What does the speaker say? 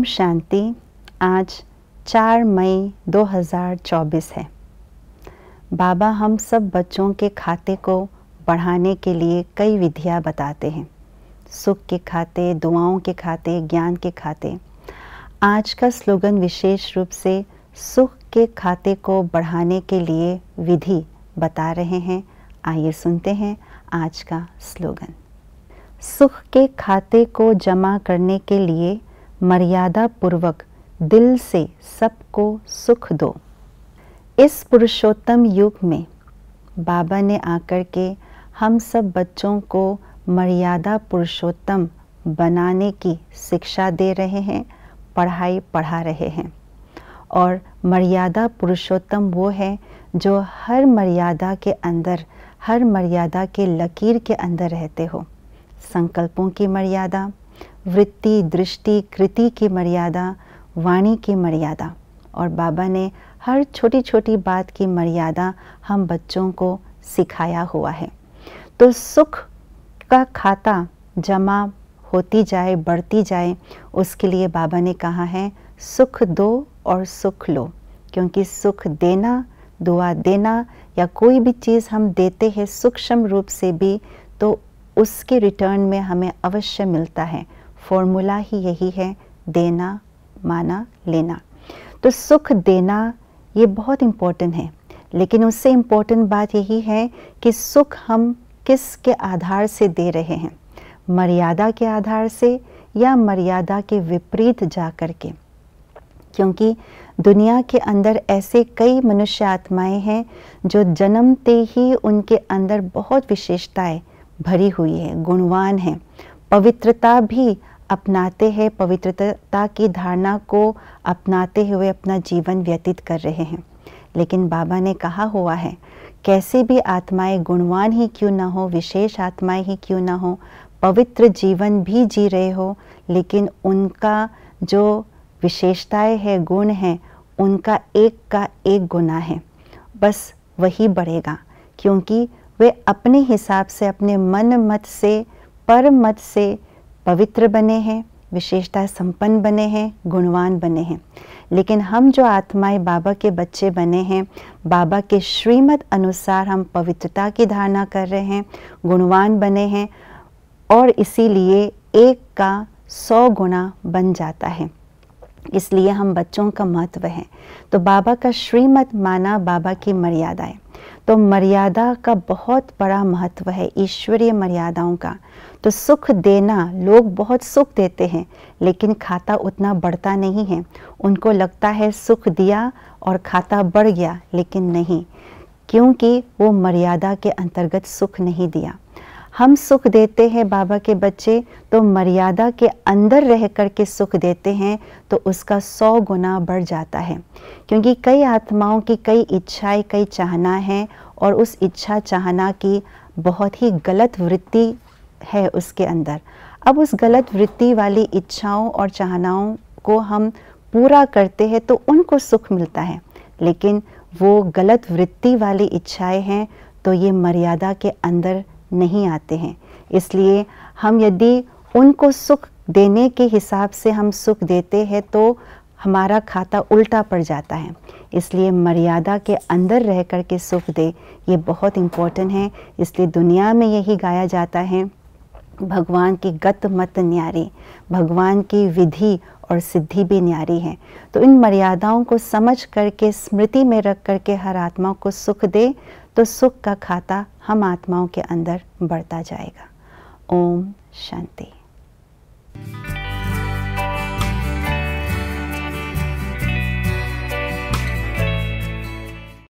ओम शांति आज 4 मई 2024 है बाबा हम सब बच्चों के खाते को बढ़ाने के लिए कई विधियां बताते हैं सुख के खाते दुआओं के खाते ज्ञान के खाते आज का स्लोगन विशेष रूप से सुख के खाते को बढ़ाने के लिए विधि बता रहे हैं आइए सुनते हैं आज का स्लोगन सुख के खाते को जमा करने के लिए मर्यादा पूर्वक दिल से सबको सुख दो इस पुरुषोत्तम युग में बाबा ने आकर के हम सब बच्चों को मर्यादा पुरुषोत्तम बनाने की शिक्षा दे रहे हैं पढ़ाई पढ़ा रहे हैं और मर्यादा पुरुषोत्तम वो है जो हर मर्यादा के अंदर हर मर्यादा के लकीर के अंदर रहते हो संकल्पों की मर्यादा वृत्ति दृष्टि कृति की मर्यादा वाणी की मर्यादा और बाबा ने हर छोटी छोटी बात की मर्यादा हम बच्चों को सिखाया हुआ है तो सुख का खाता जमा होती जाए बढ़ती जाए उसके लिए बाबा ने कहा है सुख दो और सुख लो क्योंकि सुख देना दुआ देना या कोई भी चीज़ हम देते हैं सूक्ष्म रूप से भी तो उसके रिटर्न में हमें अवश्य मिलता है फॉर्मूला ही यही है देना माना लेना तो सुख देना ये बहुत इम्पोर्टेंट है लेकिन उससे इम्पोर्टेंट बात यही है कि सुख हम किस के आधार से दे रहे हैं मर्यादा के आधार से या मर्यादा के विपरीत जा कर के क्योंकि दुनिया के अंदर ऐसे कई मनुष्य आत्माएं हैं जो जन्मते ही उनके अंदर बहुत विशेषताएं भरी हुई है गुणवान हैं पवित्रता भी अपनाते हैं पवित्रता की धारणा को अपनाते हुए अपना जीवन व्यतीत कर रहे हैं लेकिन बाबा ने कहा हुआ है कैसे भी आत्माएं गुणवान ही क्यों ना हो विशेष आत्माएं ही क्यों ना हो पवित्र जीवन भी जी रहे हो लेकिन उनका जो विशेषताएं हैं गुण हैं उनका एक का एक गुना है बस वही बढ़ेगा क्योंकि वे अपने हिसाब से अपने मन मत से पर मत से पवित्र बने हैं विशेषता संपन्न बने हैं गुणवान बने हैं लेकिन हम जो आत्माएं बाबा के बच्चे बने हैं बाबा के श्रीमत अनुसार हम पवित्रता की धारणा कर रहे हैं गुणवान बने हैं और इसीलिए एक का सौ गुना बन जाता है इसलिए हम बच्चों का महत्व है तो बाबा का श्रीमत माना बाबा की मर्यादाएं तो मर्यादा का बहुत बड़ा महत्व है ईश्वरीय मर्यादाओं का तो सुख देना लोग बहुत सुख देते हैं लेकिन खाता उतना बढ़ता नहीं है उनको लगता है सुख दिया और खाता बढ़ गया लेकिन नहीं क्योंकि वो मर्यादा के अंतर्गत सुख नहीं दिया हम सुख देते हैं बाबा के बच्चे तो मर्यादा के अंदर रह कर के सुख देते हैं तो उसका सौ गुना बढ़ जाता है क्योंकि कई आत्माओं की कई इच्छाएं कई चाहना हैं और उस इच्छा चाहना की बहुत ही गलत वृत्ति है उसके अंदर अब उस गलत वृत्ति वाली इच्छाओं और चाहनाओं को हम पूरा करते हैं तो उनको सुख मिलता है लेकिन वो गलत वृत्ति वाली इच्छाएं हैं तो ये मर्यादा के अंदर नहीं आते हैं इसलिए हम यदि उनको सुख देने के हिसाब से हम सुख देते हैं तो हमारा खाता उल्टा पड़ जाता है इसलिए मर्यादा के अंदर रह कर के सुख दे ये बहुत इम्पोर्टेंट है इसलिए दुनिया में यही गाया जाता है भगवान की गत मत न्यारी भगवान की विधि और सिद्धि भी न्यारी है तो इन मर्यादाओं को समझ करके स्मृति में रख करके हर आत्मा को सुख दे तो सुख का खाता हम आत्माओं के अंदर बढ़ता जाएगा ओम शांति